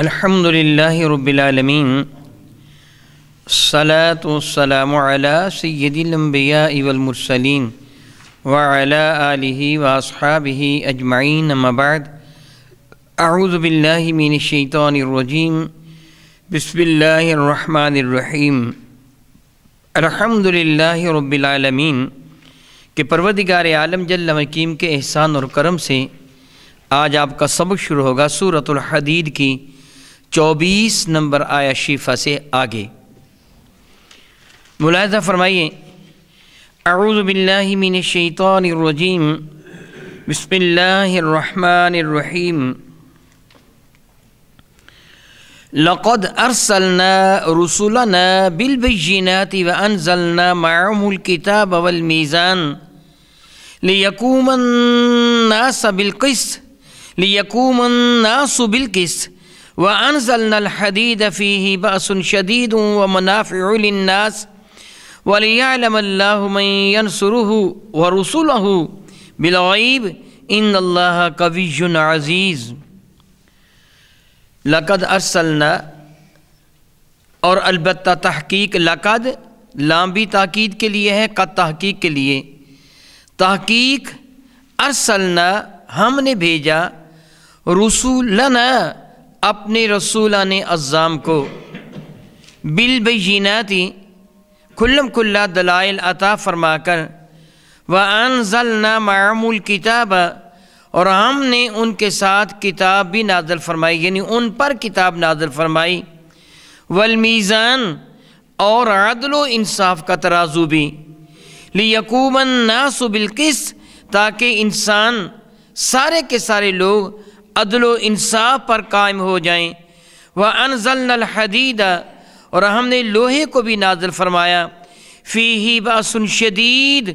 अल्हम्दुलिल्लाहि रब्बिल आलमीन सलात वस्सलाम अला सय्यदिल अंबिया वल मुरसलीन व अला आलिहि व अस्हाबिहि अजमईन अम्मा बाद के परवदिगार आलम जल के एहसान और करम से आज आपका सबक शुरू होगा सूरतुल हदीद की चौबीस नंबर आया शीफा से आगे मुलाजा फरमाइए अरुज़बिल्लिमिनशैतरजीम बसमीम लक़द अरसलना रसुलना बिलबीनाति व अनजलना मामुल किताब अवल मीज़ान लियकूमन्नास बिलकिस लियकूमन्नास बिलकिस व अनजल हदीद फ़ी बसन शदीद व मनाफ़िलनास वलियामसरू व रसूल बिलईब इन अल्लाह कविजुन अज़ीज़ लकद अरसलना और अलबत् तहकीक लकद लाम्बी ताक़ीद के लिए है कद तहकीक के लिए तहकीक अरसलना हमने भेजा रसूलना अपने रसूलान अज़ाम को बिल बीनाती खुल्लम खुल्ला दलाइल अता फ़रमा कर व ना मामूल किताब और हमने उनके साथ किताब भी नाजल फरमाई यानी उन पर किताब नाजल फरमाई वलमीज़ान और अदल इंसाफ का तराजू भी लियकूबन नासुबिलकिस ताकि इंसान सारे के सारे लोग अदल इंसाफ पर कायम हो जाएं व अनजल हदीदा और हमने लोहे को भी नाजल फरमाया फ़ी ही बासन शदीद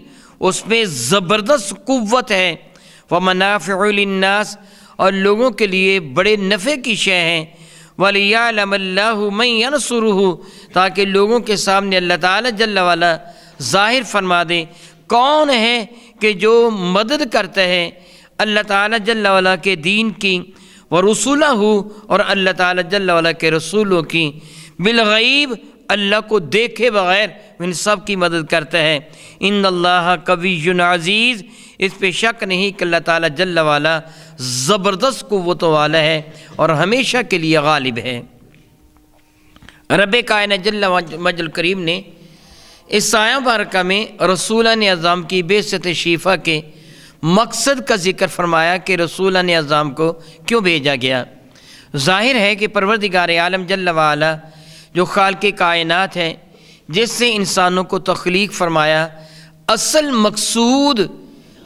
उसमें ज़बरदस्त कुत है व मनाफ़नास और लोगों के लिए बड़े नफ़े की शय हैं वलियामल्लासरू ताकि लोगों के सामने अल्लाह ताला जल्ला वाला ज़ाहिर फरमा दे कौन है कि जो मदद करता है अल्लाह तला जल्ला के दीन की व रसूल हो और अल्लाह तला के रसूलों की बिलगैब अल्लाह को देखे बगैर इन सब की मदद करता है इन अल्लाह कवि अजीज़ इस पे शक नहीं कि अल्लाह तला वाला ज़बरदस्त कुत वाला है और हमेशा के लिए गालिब है रब कायन जल मजल करीम ने इस साया बारका में रसूल ने अज़ाम की बेसत शीफ़ा के मकसद का जिक्र फरमाया कि रसूल अज़ाम को क्यों भेजा गया जाहिर है कि परवरदिगार आलम जल जो खाल के कायनत हैं जिससे इंसानों को तख्लीक फरमाया असल मकसूद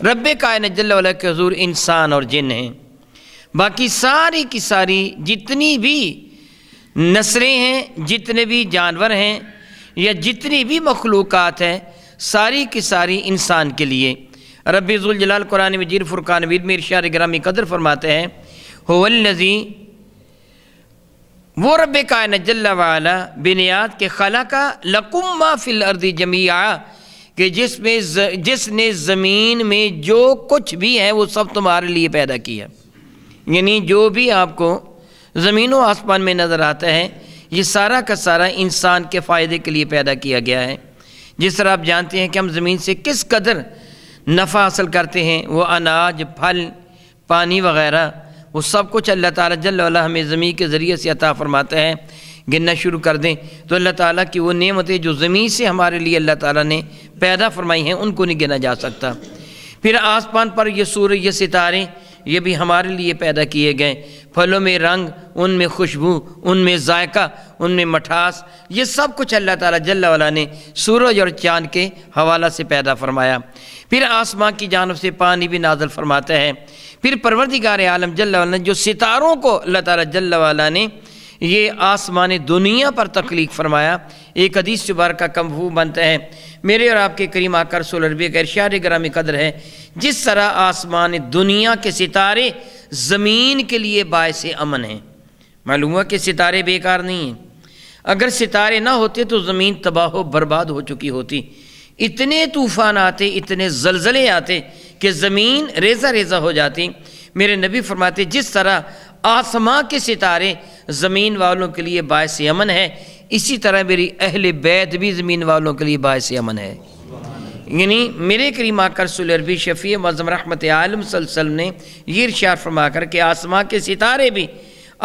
रब कायन जल्ला के हजूर इंसान और जिन हैं बाकी सारी की सारी जितनी भी नसरें हैं जितने भी जानवर हैं या जितनी भी मखलूक़ात हैं सारी की सारी इंसान के लिए रबीज़ुलजलाल कुरान वजीर फ़ुरकान वीर मीर इर्शाद ग्रामी कदर फरमाते हैं नज़ी वो रब कायन जल्ला बिनियाद के खला का लकुम्मा फिल अर्दी जमिया कि जिसमें ज, जिसने ज़मीन में जो कुछ भी है वो सब तुम्हारे लिए पैदा किया यानी जो भी आपको ज़मीन व आसमान में नज़र आता है ये सारा का सारा इंसान के फ़ायदे के लिए पैदा किया गया है जिस तरह आप जानते हैं कि हम ज़मीन से किस कदर नफ़ा हासिल करते हैं वो अनाज फल पानी वगैरह वो सब कुछ अल्लाह ताला जल हमें ज़मीन के ज़रिए से अता फरमाता है गिनना शुरू कर दें तो अल्लाह ताला की वो नेमतें जो ज़मीन से हमारे लिए अल्लाह ताला ने पैदा फरमाई हैं उनको नहीं गिना जा सकता फिर आसमान पर ये सूर्य ये सितारे ये भी हमारे लिए पैदा किए गए फलों में रंग उनमें खुशबू उनमें जायका उनमें मठास ये सब कुछ अल्लाह ताला जल्ला वाला ने सूरज और चाँद के हवाला से पैदा फरमाया फिर आसमां की जानब से पानी भी नाजल फरमाता है फिर परवरदिगार आलम जल्ला वाला ने जो सितारों को अल्लाह ताला जल्ला वाला ने ये आसमान दुनिया पर तख्लीक फरमाया एक हदीस शुबार का कमहू बनता है मेरे और आपके करीम आकर सोलरबे का इर्शार ग्रामी कदर है जिस तरह आसमान दुनिया के सितारे ज़मीन के लिए बायस अमन हैं मालूम हुआ कि सितारे बेकार नहीं हैं अगर सितारे ना होते तो ज़मीन तबाह बर्बाद हो चुकी होती इतने तूफ़ान आते इतने जलजले आते कि ज़मीन रेजा रेजा हो जाती मेरे नबी फरमाते जिस तरह आसमां के सितारे ज़मीन वालों के लिए बायस अमन है इसी तरह मेरी अहल बैत भी ज़मीन वालों के लिए बायस अमन है यानी मेरे करीम आकर सुलरबी शफ़ी मज़म रहमत आलम सलसल ने ये इर्शार फरमा कर के आसमां के सितारे भी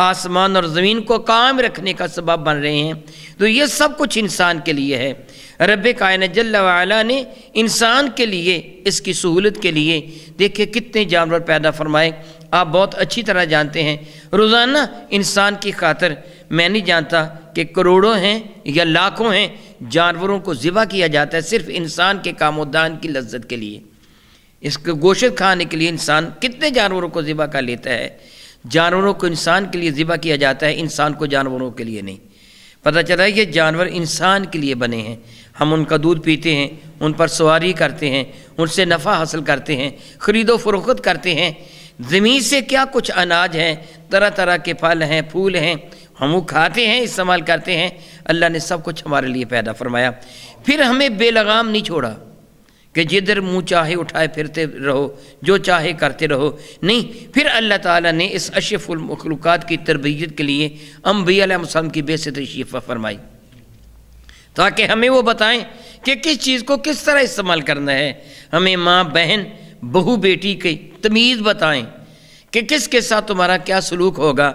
आसमान और ज़मीन को कायम रखने का सबब बन रहे हैं तो ये सब कुछ इंसान के लिए है रब कायन जल्ला ने इंसान के लिए इसकी सहूलत के लिए देखिए कितने जानवर पैदा फरमाए आप बहुत अच्छी तरह जानते हैं रोज़ाना इंसान की खातर मैं नहीं जानता कि करोड़ों हैं या लाखों हैं जानवरों को ज़िबा किया जाता है सिर्फ इंसान के कामोदान की लज्जत के लिए इसके गोशत खाने के लिए इंसान कितने जानवरों को ज़िबा कर लेता है जानवरों को इंसान के लिए ज़िबा किया जाता है इंसान को जानवरों के लिए नहीं पता चला है ये जानवर इंसान के लिए बने हैं हम उनका दूध पीते हैं उन पर सवारी करते हैं उनसे नफ़ा हासिल करते हैं ख़रीदो फरोख्त करते हैं ज़मीन से क्या कुछ अनाज हैं तरह तरह के फल हैं फूल हैं हम वो खाते हैं इस्तेमाल करते हैं अल्लाह ने सब कुछ हमारे लिए पैदा फरमाया फिर हमें बेलगाम नहीं छोड़ा कि जिधर मुंह चाहे उठाए फिरते रहो जो चाहे करते रहो नहीं फिर अल्लाह ताला ने इस अशफ़ुलमखलूक़ की तरबियत के लिए अम्बियाम की बेसत शीफा फरमाई ताकि हमें वो बताएं कि किस चीज़ को किस तरह इस्तेमाल करना है हमें माँ बहन बहू बेटी की तमीज़ बताएं कि किसके साथ तुम्हारा क्या सलूक होगा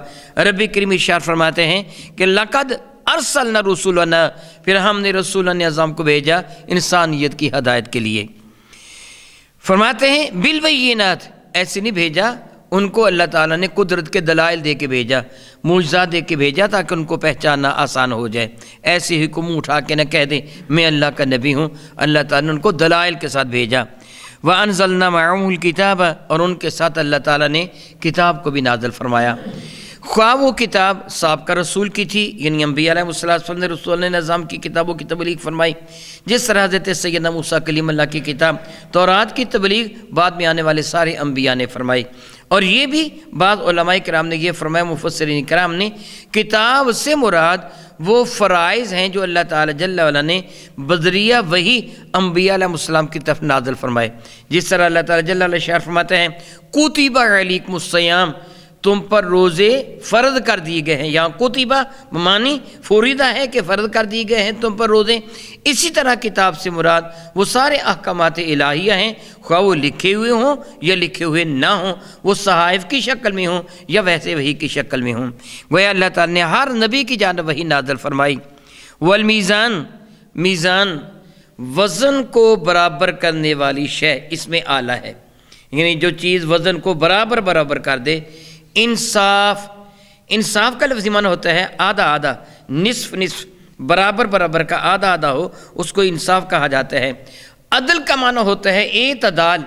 रबी करीम इशार फरमाते हैं कि लकद अरसल न रसूल फिर हमने रसूल अज़म को भेजा इंसानियत की हदायत के लिए फरमाते हैं बिलवैनाथ ऐसे नहीं भेजा उनको अल्लाह ताला ने कुदरत के दलाइल दे के भेजा मुजा दे के भेजा ताकि उनको पहचानना आसान हो जाए ऐसे ही कुम उठा के न कह दें मैं अल्लाह का नबी हूँ अल्लाह ताला ने उनको दलाइल के साथ भेजा व अनजलना मामूल किताब और उनके साथ अल्लाह ताला ने किताब को भी नाजल फरमाया ख्वा वो किताब सबका रसूल की थी यानी अम्बियालाम ने रसूल ने निज़ाम की किताबों की तबलीग फरमाई जिस तरह हजरत सैद कलीम अल्लाह की किताब रात की तबलीग बाद में आने वाले सारे अम्बिया ने फरमाई और ये भी बाद कराम ने यह फरमाया मुफसरिन कराम ने किताब से मुराद वो फ़राइज़ हैं जो अल्लाह ताल ने बदरिया वही अम्बियालाम की तरफ नाजल फरमाए जिस तरह अल्लाह ताला जल्ला फरमाते हैं कुतिबा अलीकम तुम पर रोज़े फ़र्द कर दिए गए हैं यहाँ कुतिबा मानी फोरीदा है कि फ़र्द कर दिए गए हैं तुम पर रोज़े इसी तरह किताब से मुराद वो सारे अहकाम इलाहिया हैं खा वो लिखे हुए हों या लिखे हुए ना हों वो सहाइफ की शक्ल में हों या वैसे वही की शक्ल में हों वह अल्लाह ताला ने हर नबी की जानब वही नादल फरमाई वलमीज़ान मीज़ान मीज़ान वज़न को बराबर करने वाली शय इसमें आला है यानी जो चीज़ वज़न को बराबर बराबर कर दे इंसाफ इंसाफ का लफ्ज़ माना होता है आधा आधा निसफ निसफ बराबर बराबर का आधा आधा हो उसको इंसाफ कहा जाता है अदल का माना होता है एतदाल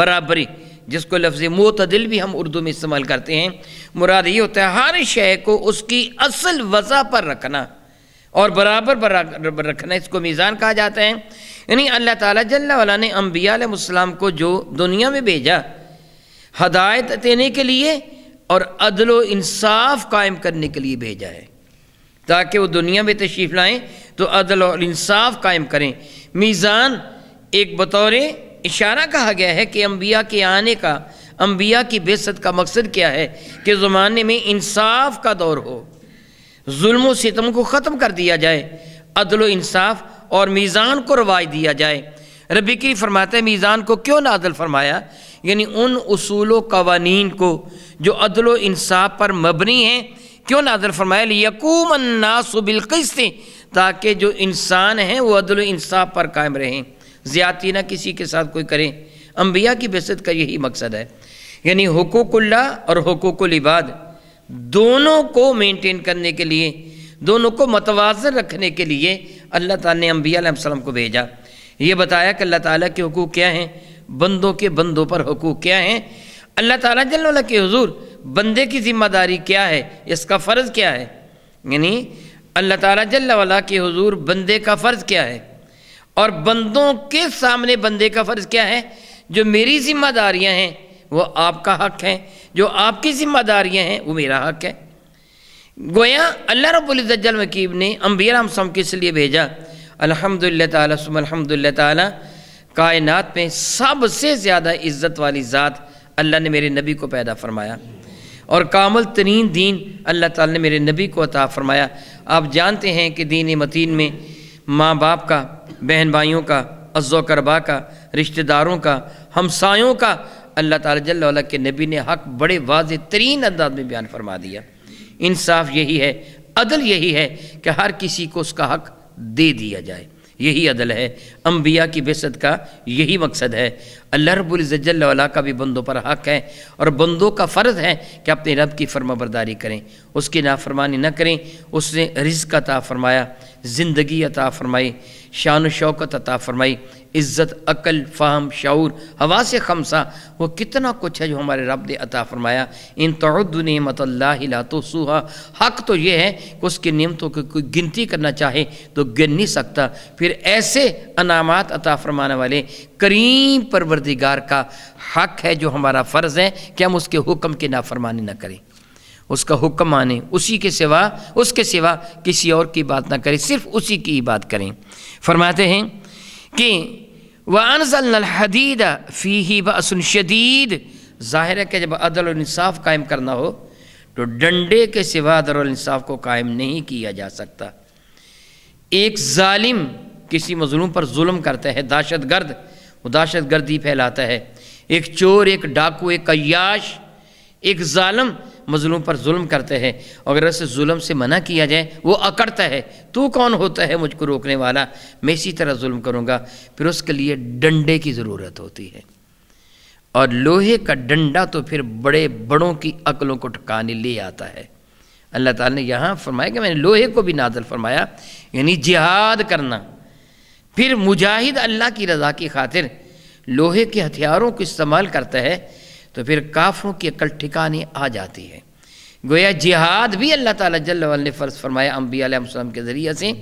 बराबरी जिसको लफ्ज़ मोतदिल भी हम उर्दू में इस्तेमाल करते हैं मुराद ये होता है हर शय को उसकी असल वजह पर रखना और बराबर बराबर रखना इसको मीज़ान कहा जाता है यानी अल्लाह ताला जल्ला वाला ने अम्बिया को जो दुनिया में भेजा हदायत देने के लिए और अदल इंसाफ कायम करने के लिए भेजा है ताकि वो दुनिया में तशरीफ़ लाएँ तो अदल और इंसाफ कायम करें मीज़ान एक बतौर इशारा कहा गया है कि अम्बिया के आने का अम्बिया की बेसत का मकसद क्या है कि ज़माने में इंसाफ का दौर हो जुल्म सितम को ख़त्म कर दिया जाए अदल इंसाफ और मीज़ान को रवाज दिया जाए रबी की फरमाते मीज़ान को क्यों अदल फरमाया यानी उन असूलों कवानीन को जो अदल इंसाफ पर मबनी हैं क्यों नादर फरमाया यकूम नासबिलकस्त ताकि जो इंसान हैं वो अदल इंसाफ पर कायम रहें ज़्यादती ना किसी के साथ कोई करें अम्बिया की बेसत का यही मकसद है यानी हकूकुल्ला और हकूकुलबाद दोनों को मेनटेन करने के लिए दोनों को मतवाजन रखने के लिए अल्लाह ताला ने अम्बिया वसलम को भेजा ये बताया कि अल्लाह ताली के हकूक़ क्या हैं बंदों के बंदों पर हकूक़ क्या हैं अल्लाह ताला जल्ला के हजूर बंदे की ज़िम्मेदारी क्या है इसका फ़र्ज़ क्या है यानी अल्लाह ताला जल्ला के हजूर बंदे का फ़र्ज़ क्या है और बंदों के सामने बंदे का फ़र्ज़ क्या है जो मेरी ज़िम्मेदारियाँ हैं वो आपका हक है जो आपकी ज़िम्मेदारियाँ हैं वो मेरा हक है गोया अल्लाह रब्ज़ल वकीब ने अम्बिया हम किस लिए भेजा अलहमदिल्ला ताली अलहमदिल्ला ताली कायनात में सबसे ज़्यादा इज़्ज़त वाली ज़ात अल्लाह ने मेरे नबी को पैदा फरमाया और कामल तरीन दीन अल्लाह ताला ने मेरे नबी को अता फरमाया आप जानते हैं कि दीन मतीन में माँ बाप का बहन भाइयों का अज़ो करबा का रिश्तेदारों का हमसायों का अल्लाह ताला के नबी ने हक बड़े वाज तरीन अंदाज में बयान फरमा दिया इंसाफ यही है अदल यही है कि हर किसी को उसका हक दे दिया जाए यही अदल है अम्बिया की बेसत का यही मकसद है अल्लाह रबुल्ज़ल्ला का भी बंदों पर हक है और बंदों का फ़र्ज़ है कि अपने रब की फरमाबरदारी करें उसकी नाफरमानी न ना करें उसने रिज़ अता फ़रमाया ज़िंदगी अता फ़रमाई शान शौकत अता फ़रमाई इज़्ज़त अकल फाहम शाऊर हवा से खमसा वो कितना कुछ है जो हमारे रब ने अता फ़रमाया इन ने मतल्ला तो सूहा हक तो ये है कि उसकी नियमतों की कोई गिनती करना चाहे तो गिन नहीं सकता फिर ऐसे अनामत अता फ़रमाने वाले करीम परवरदिगार का हक है जो हमारा फ़र्ज़ है कि हम उसके हुक्म की नाफरमानी ना करें उसका हुक्म माने उसी के सिवा उसके सिवा किसी और की बात ना करें सिर्फ उसी की ही बात करें फरमाते हैं कि व हदीद फ़ी ही बसन शदीद ज़ाहिर है कि जब अदल इंसाफ कायम करना हो तो डंडे के सिवा अदल इंसाफ को कायम नहीं किया जा सकता एक ालिम किसी मजलूम पर म करता है दहशत गर्द वो दहशत गर्दी फैलाता है एक चोर एक डाकू एक कयाश एक ालम मजलूम पर जुल्म करते हैं अगर उसे जुल्म से मना किया जाए वो अकड़ता है तू कौन होता है मुझको रोकने वाला मैं इसी तरह जुल्म करूँगा फिर उसके लिए डंडे की ज़रूरत होती है और लोहे का डंडा तो फिर बड़े बड़ों की अकलों को ठकाने ले आता है अल्लाह ताला ने यहाँ फरमाया कि मैंने लोहे को भी नादल फरमाया यानी जिहाद करना फिर मुजाहिद अल्लाह की रज़ा की खातिर लोहे के हथियारों को इस्तेमाल करता है तो फिर काफ़रों की अकल ठिकाने आ जाती है गोया जिहाद भी अल्लाह ताला जल्ल ने फ़र्ज़ फरमाया अम्बियाम के ज़रिए से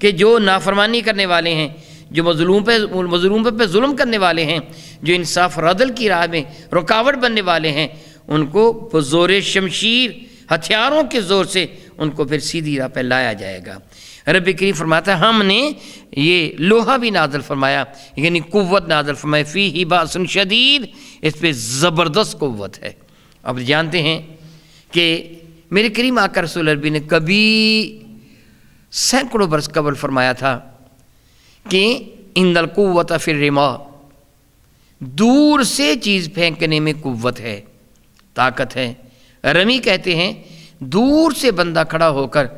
कि जो नाफरमानी करने वाले हैं जो मजलूम पे मजलूम पे जुल्म करने वाले हैं जो इंसाफ रदल की राह में रुकावट बनने वाले हैं उनको ज़ोर शमशीर हथियारों के ज़ोर से उनको फिर सीधी राह पर लाया जाएगा रब करीम फरमाता है हमने ये लोहा भी नाजल फरमाया यानी कुत नाजल फरमाया फ़ी ही बासन शदीद इस पर ज़बरदस्त कुत है अब जानते हैं कि मेरे करीम आकर रसूल अरबी ने कभी सैकड़ों बरस कबल फरमाया था कि इंदल कुत फिर रिमा दूर से चीज़ फेंकने में कुत है ताकत है रमी कहते हैं दूर से बंदा खड़ा होकर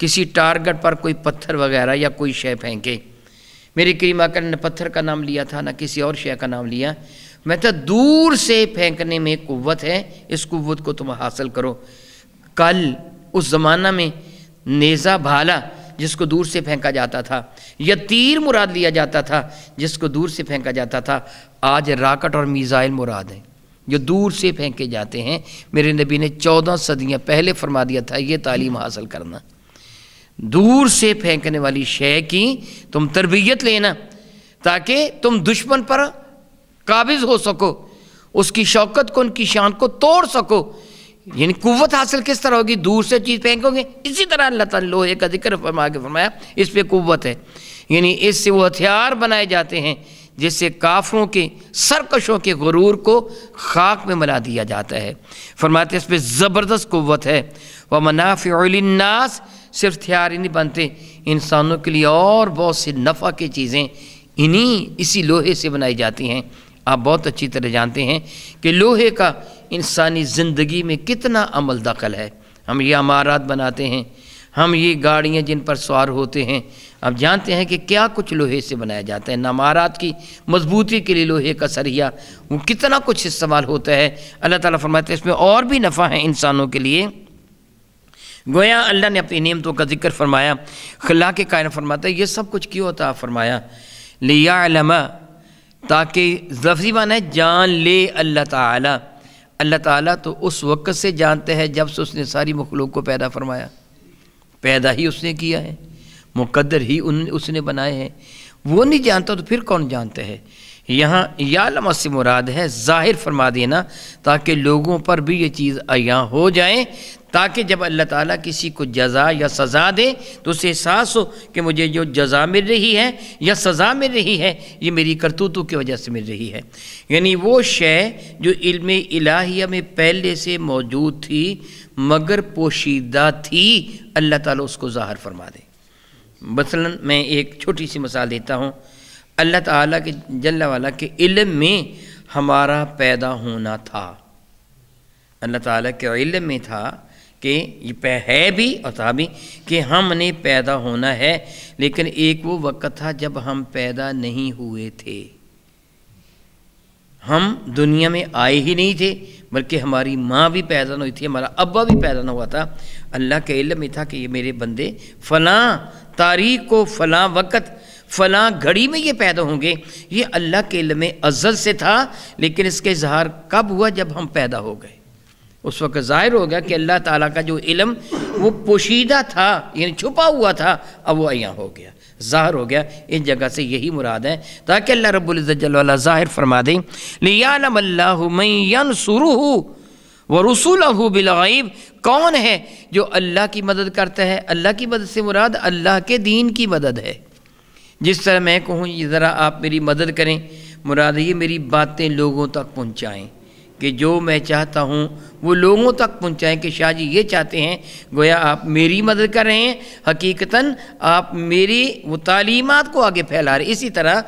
किसी टारगेट पर कोई पत्थर वगैरह या कोई शय फेंके मेरी करीमाकर ने पत्थर का नाम लिया था ना किसी और शय का नाम लिया मैं तो दूर से फेंकने में कुत है इस कुत को तुम हासिल करो कल उस ज़माना में नेज़ा भाला जिसको दूर से फेंका जाता था या तीर मुराद लिया जाता था जिसको दूर से फेंका जाता था आज राकेट और मिज़ाइल मुराद हैं जो दूर से फेंके जाते हैं मेरे नबी ने चौदह सदियाँ पहले फरमा दिया था ये तालीम हासिल करना दूर से फेंकने वाली शय की तुम तरबियत लेना ताकि तुम दुश्मन पर काबिज हो सको उसकी शौकत को उनकी शान को तोड़ सको यानी कुत हासिल किस तरह होगी दूर से चीज़ फेंकोगे इसी तरह अल्लाह ताला लोहे का जिक्र फरमा के फरमाया इस पर कुत है यानी इससे वो हथियार बनाए जाते हैं जिससे काफरों के सरकशों के गुरूर को खाक में मिला दिया जाता है फरमाते इस पर ज़बरदस्त कुत है व मनाफ़िलनास सिर्फ हथियार ही नहीं बनते इंसानों के लिए और बहुत सी नफ़ा की चीज़ें इन्हीं इसी लोहे से बनाई जाती हैं आप बहुत अच्छी तरह जानते हैं कि लोहे का इंसानी ज़िंदगी में कितना अमल दखल है हम ये अमारात बनाते हैं हम ये गाड़ियाँ जिन पर सवार होते हैं अब जानते हैं कि क्या कुछ लोहे से बनाया जाता है नमारात की मजबूती के लिए लोहे का सरिया वो कितना कुछ इस्तेमाल होता है अल्लाह ताला फरमाते हैं इसमें और भी नफ़ा है इंसानों के लिए गोया अल्लाह ने अपनी नियमतों का जिक्र फरमाया खला के कायन फरमाता है ये सब कुछ क्यों होता फरमाया लिया ताकि लफ्जी मान है जान ले अल्लाह ताला अल्लाह ताला तो उस वक़्त से जानते हैं जब से उसने सारी मखलूक को पैदा फरमाया पैदा ही उसने किया है मुकद्दर ही उन उसने बनाए हैं वो नहीं जानता तो फिर कौन जानते हैं यहाँ या लमा से मुराद है ज़ाहिर फरमा देना ताकि लोगों पर भी ये चीज़ आया हो जाए ताकि जब अल्लाह ताला किसी को जजा या सज़ा दे तो उसे एहसास हो कि मुझे जो जजा मिल रही है या सज़ा मिल रही है ये मेरी करतूतों की वजह से मिल रही है यानी वो शय जो इल्म इलाहिया में पहले से मौजूद थी मगर पोशीदा थी अल्लाह ताला उसको ज़ाहर फरमा दे मसलन मैं एक छोटी सी मिसाल देता हूँ अल्लाह ताला के जल्ला वाला के इल्म में हमारा पैदा होना था अल्लाह ताला के इल्म में था कि ये है भी और था भी कि हमने पैदा होना है लेकिन एक वो वक्त था जब हम पैदा नहीं हुए थे हम दुनिया में आए ही नहीं थे बल्कि हमारी माँ भी पैदा हुई थी हमारा अब्बा भी पैदा न हुआ था अल्लाह के इल्म में था कि ये मेरे बंदे फ़लाँ तारीख को फ़लाँ वक़्त फ़लाँ घड़ी में ये पैदा होंगे ये अल्लाह के इल्म में अज़ल से था लेकिन इसका इजहार कब हुआ जब हम पैदा हो गए उस वक्त ज़ाहिर हो गया कि अल्लाह ताला का जो इलम वो पोशीदा था यानी छुपा हुआ था अब वो अयाँ हो गया ज़ाहिर हो गया इस जगह से यही मुराद है ताकि अल्लाह रब्ज़ल ज़ाहिर फरमा दें लियालमल्लामन शुरू व रसूल बिलगैब कौन है जो अल्लाह की मदद करता है अल्लाह की मदद से मुराद अल्लाह के दीन की मदद है जिस तरह मैं कहूँ ये ज़रा आप मेरी मदद करें मुराद ये मेरी बातें लोगों तक पहुँचाएँ कि जो मैं चाहता हूँ वो लोगों तक पहुँचाएँ कि शाह जी ये चाहते हैं गोया आप मेरी मदद कर रहे हैं हकीकता आप मेरी वो तालीमत को आगे फैला रहे इसी तरह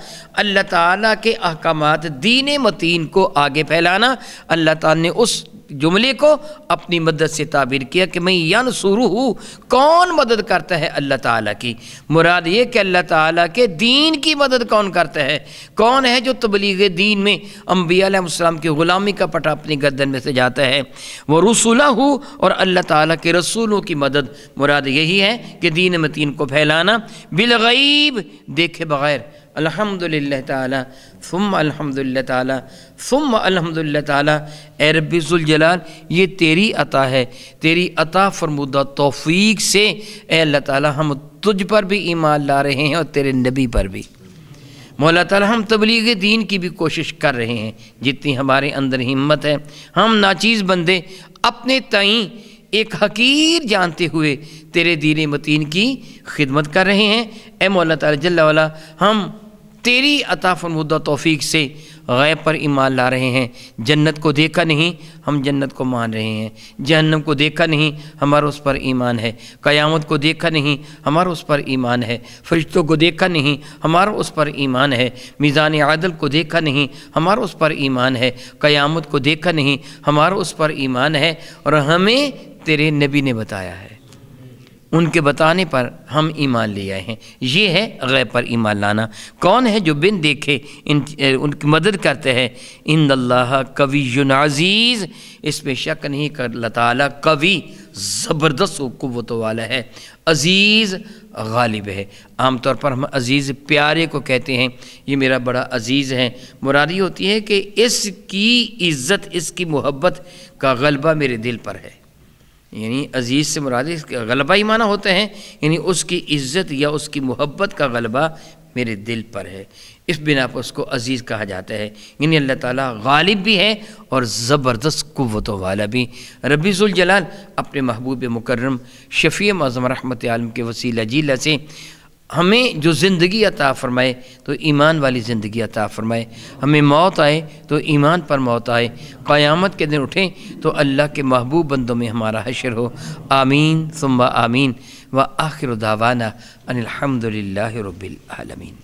अल्लाह ताली के अहकाम दीन मतीन को आगे फैलाना अल्लाह ताली ने उस जुमले को अपनी मदद से ताबीर किया कि मैं यन शुरू हूँ कौन मदद करता है अल्लाह ताला की मुराद ये कि अल्लाह ताला के दीन की मदद कौन करता है कौन है जो तबलीग दीन में अम्बियाम की ग़ुलामी का पटा अपनी गर्दन में से जाता है वह रसूला हूँ और अल्लाह ताला के रसूलों की मदद मुराद यही है कि दीन मतीन को फैलाना बिलगैब देखे बगैर अल्हम्दुलिल्लाह ताला फ़ुम अल्हम्दुलिल्लाह ताला फ़ुम अल्हम्दुलिल्लाह ताला जलाल ये तेरी अता है तेरी अता फरमुदा तौफीक से ए अल्लाह ताला हम तुझ पर भी ईमान ला रहे हैं और तेरे नबी पर भी मौला ताला हम तबलीग दीन की भी कोशिश कर रहे हैं जितनी हमारे अंदर हिम्मत है हम नाचीज़ बंदे अपने तई एक हकीर जानते हुए तेरे दीन मतीन की खिदमत कर रहे हैं ए मौला तला हम तेरी अता फरमुदा तोफ़ी से गैब पर ईमान ला रहे हैं जन्नत को देखा नहीं हम जन्नत को मान रहे हैं जहन्नम को देखा नहीं हमारा उस पर ईमान है क़यामत को देखा नहीं हमारा उस पर ईमान है फरिश्तों को देखा नहीं हमारा उस पर ईमान है मीज़ान आदल को देखा नहीं हमारा उस पर ईमान है क़यामत को देखा नहीं हमारा उस पर ईमान है और हमें तेरे नबी ने बताया है उनके बताने पर हम ईमान ले आए हैं ये है गैब पर ईमान लाना कौन है जो बिन देखे इन उनकी मदद करते हैं इन अल्लाह कवि अजीज़ पर शक नहीं कर लता कवि ज़बरदस्त कुत वाला है अज़ीज़ गालिब है आमतौर पर हम अज़ीज़ प्यारे को कहते हैं ये मेरा बड़ा अज़ीज़ है मुरादी होती है कि इसकी इज़्ज़त इसकी मोहब्बत का गलबा मेरे दिल पर है यानी अजीज़ से मुराद गलबा ही माना होते हैं यानी उसकी इज़्ज़त या उसकी मोहब्बत का गलबा मेरे दिल पर है इस बिना पर उसको अजीज़ कहा जाता है यानी अल्लाह ताला गालिब भी है और ज़बरदस्त कुतों वाला भी रबीज़ुलजलाल अपने महबूब मुकर्रम शफ़ी मज़म रहमत आलम के वसीला जीला से हमें जो ज़िंदगी अता फ़रमाए तो ईमान वाली ज़िंदगी अता फ़रमाए हमें मौत आए तो ईमान पर मौत आए क़यामत के दिन उठें तो अल्लाह के महबूब बंदों में हमारा हशर हो आमीन सुम्बा आमीन व आखिर दावाना अनिलहमदिल्ला रबालमीन